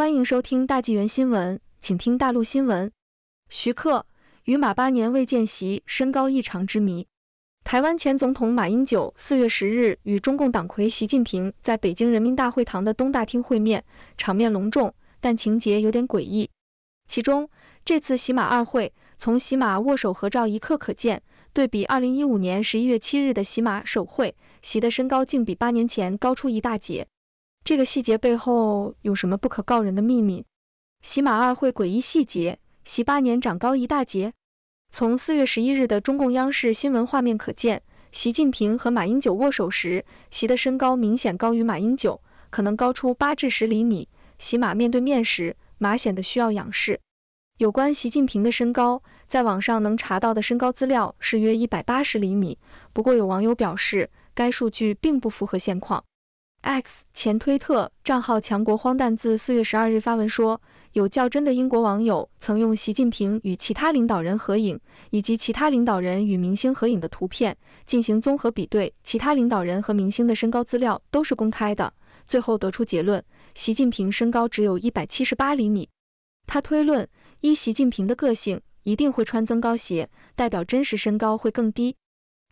欢迎收听大纪元新闻，请听大陆新闻。徐克与马八年未见，习身高异常之谜。台湾前总统马英九四月十日与中共党魁习近平在北京人民大会堂的东大厅会面，场面隆重，但情节有点诡异。其中，这次习马二会，从习马握手合照一刻可见，对比二零一五年十一月七日的习马首会，习的身高竟比八年前高出一大截。这个细节背后有什么不可告人的秘密？喜马二会诡异细节，习八年长高一大截。从四月十一日的中共央视新闻画面可见，习近平和马英九握手时，习的身高明显高于马英九，可能高出八至十厘米。洗马面对面时，马显得需要仰视。有关习近平的身高，在网上能查到的身高资料是约一百八十厘米，不过有网友表示，该数据并不符合现况。X 前推特账号“强国荒诞”自四月十二日发文说，有较真的英国网友曾用习近平与其他领导人合影，以及其他领导人与明星合影的图片进行综合比对，其他领导人和明星的身高资料都是公开的，最后得出结论，习近平身高只有一百七十八厘米。他推论，依习近平的个性，一定会穿增高鞋，代表真实身高会更低。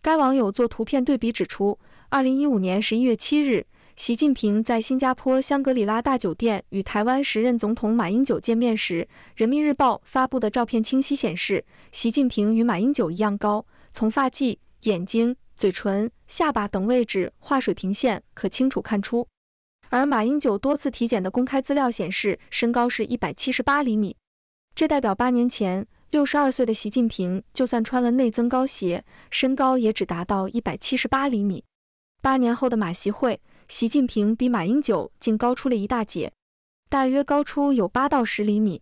该网友做图片对比指出，二零一五年十一月七日。习近平在新加坡香格里拉大酒店与台湾时任总统马英九见面时，人民日报发布的照片清晰显示，习近平与马英九一样高。从发际、眼睛、嘴唇、下巴等位置画水平线，可清楚看出。而马英九多次体检的公开资料显示，身高是一百七十八厘米。这代表八年前，六十二岁的习近平就算穿了内增高鞋，身高也只达到一百七十八厘米。八年后的马习会。习近平比马英九竟高出了一大截，大约高出有八到十厘米。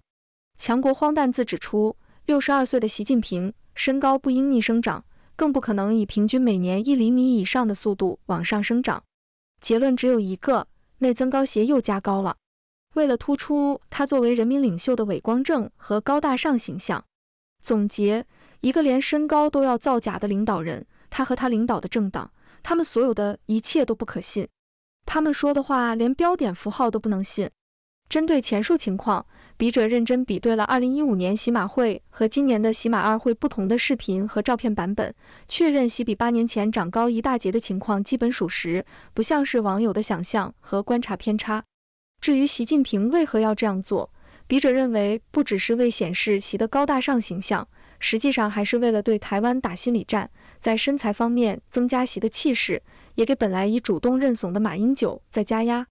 强国荒诞自指出，六十二岁的习近平身高不应逆生长，更不可能以平均每年一厘米以上的速度往上生长。结论只有一个：内增高鞋又加高了。为了突出他作为人民领袖的伟光正和高大上形象，总结一个连身高都要造假的领导人，他和他领导的政党，他们所有的一切都不可信。他们说的话连标点符号都不能信。针对前述情况，笔者认真比对了二零一五年洗马会和今年的洗马二会不同的视频和照片版本，确认习比八年前长高一大截的情况基本属实，不像是网友的想象和观察偏差。至于习近平为何要这样做，笔者认为不只是为显示习的高大上形象，实际上还是为了对台湾打心理战。在身材方面增加席的气势，也给本来已主动认怂的马英九再加压。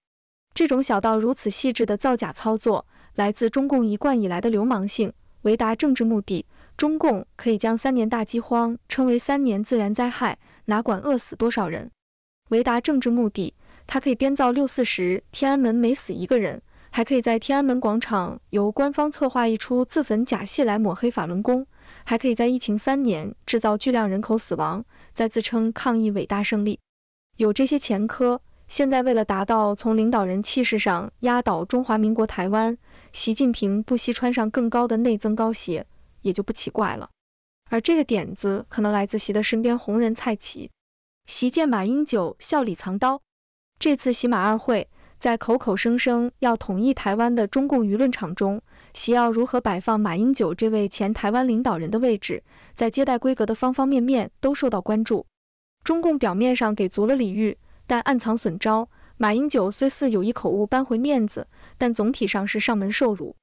这种小到如此细致的造假操作，来自中共一贯以来的流氓性。为达政治目的，中共可以将三年大饥荒称为三年自然灾害，哪管饿死多少人？为达政治目的，他可以编造六四时天安门没死一个人，还可以在天安门广场由官方策划一出自焚假戏来抹黑法轮功。还可以在疫情三年制造巨量人口死亡，再自称抗疫伟大胜利。有这些前科，现在为了达到从领导人气势上压倒中华民国台湾，习近平不惜穿上更高的内增高鞋，也就不奇怪了。而这个点子可能来自习的身边红人蔡奇。习见马英九笑里藏刀，这次习马二会在口口声声要统一台湾的中共舆论场中。习要如何摆放马英九这位前台湾领导人的位置，在接待规格的方方面面都受到关注。中共表面上给足了礼遇，但暗藏损招。马英九虽似有意口误扳回面子，但总体上是上门受辱。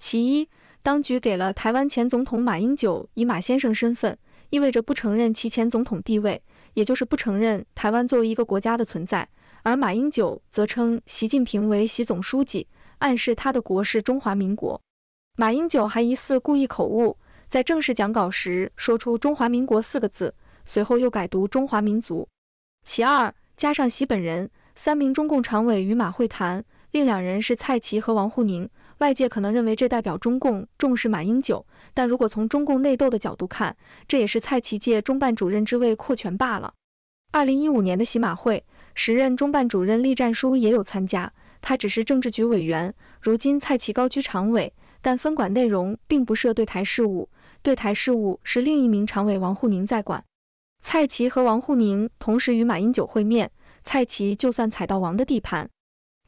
其一，当局给了台湾前总统马英九以马先生身份，意味着不承认其前总统地位，也就是不承认台湾作为一个国家的存在。而马英九则称习近平为习总书记，暗示他的国是中华民国。马英九还疑似故意口误，在正式讲稿时说出“中华民国”四个字，随后又改读“中华民族”。其二，加上习本人，三名中共常委与马会谈，另两人是蔡奇和王沪宁。外界可能认为这代表中共重视马英九，但如果从中共内斗的角度看，这也是蔡奇借中办主任之位扩权罢了。二零一五年的习马会，时任中办主任栗战书也有参加，他只是政治局委员，如今蔡奇高居常委。但分管内容并不涉对台事务，对台事务是另一名常委王沪宁在管。蔡奇和王沪宁同时与马英九会面，蔡奇就算踩到王的地盘。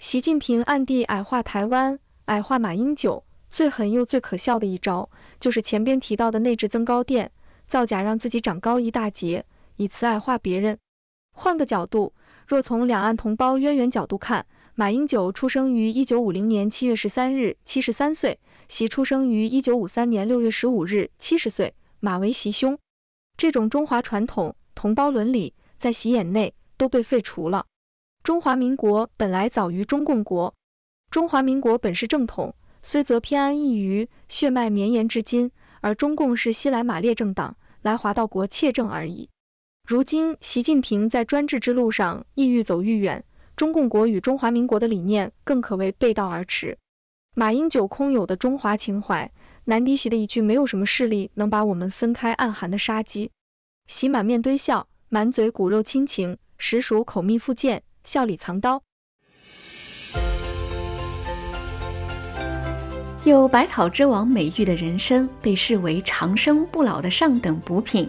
习近平暗地矮化台湾，矮化马英九，最狠又最可笑的一招就是前边提到的内置增高垫，造假让自己长高一大截，以此矮化别人。换个角度，若从两岸同胞渊源角度看。马英九出生于一九五零年七月十三日，七十三岁；习出生于一九五三年六月十五日，七十岁。马为习兄，这种中华传统同胞伦理，在习眼内都被废除了。中华民国本来早于中共国，中华民国本是正统，虽则偏安一隅，血脉绵延至今；而中共是西来马列政党，来华到国窃政而已。如今，习近平在专制之路上，亦愈走愈远。中共国与中华民国的理念更可谓背道而驰。马英九空有的中华情怀，南迪席的一句“没有什么势力能把我们分开”，暗含的杀机。席满面堆笑，满嘴骨肉亲情，实属口蜜腹剑，笑里藏刀。有百草之王美誉的人参，被视为长生不老的上等补品。